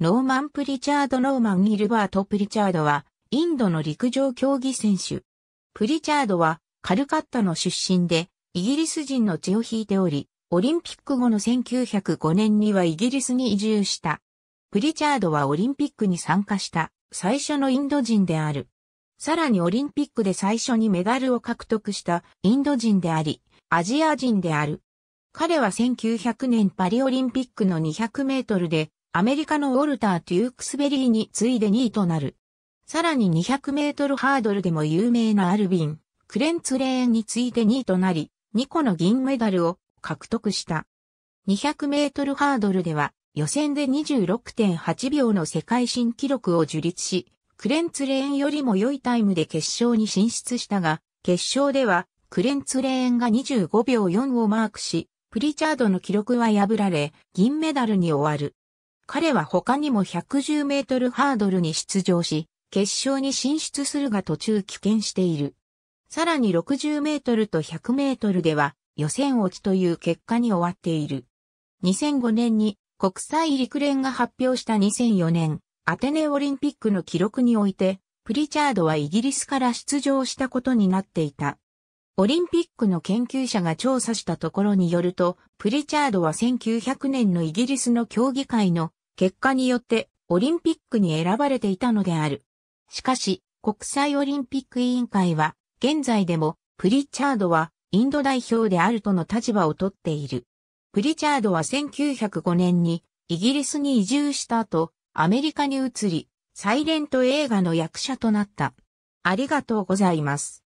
ノーマン・プリチャード・ノーマン・ギルバート・プリチャードは、インドの陸上競技選手。プリチャードは、カルカッタの出身で、イギリス人の血を引いており、オリンピック後の1905年にはイギリスに移住した。プリチャードはオリンピックに参加した、最初のインド人である。さらにオリンピックで最初にメダルを獲得したインド人であり、アジア人である。彼は1900年パリオリンピックの200メートルでアメリカのウォルター・デュークスベリーに次いで2位となる。さらに200メートルハードルでも有名なアルビン、クレンツレーンに次いで2位となり、2個の銀メダルを獲得した。200メートルハードルでは予選で26.8秒の世界新記録を樹立し、クレンツレーンよりも良いタイムで決勝に進出したが、決勝ではクレンツレーンが25秒4をマークし、プリチャードの記録は破られ、銀メダルに終わる。彼は他にも110メートルハードルに出場し、決勝に進出するが途中棄権している。さらに60メートルと100メートルでは予選落ちという結果に終わっている。2005年に国際陸連が発表した2004年アテネオリンピックの記録において、プリチャードはイギリスから出場したことになっていた。オリンピックの研究者が調査したところによると、プリチャードは1900年のイギリスの競技会の結果によってオリンピックに選ばれていたのである。しかし、国際オリンピック委員会は、現在でも、プリチャードはインド代表であるとの立場をとっている。プリチャードは1905年にイギリスに移住した後、アメリカに移り、サイレント映画の役者となった。ありがとうございます。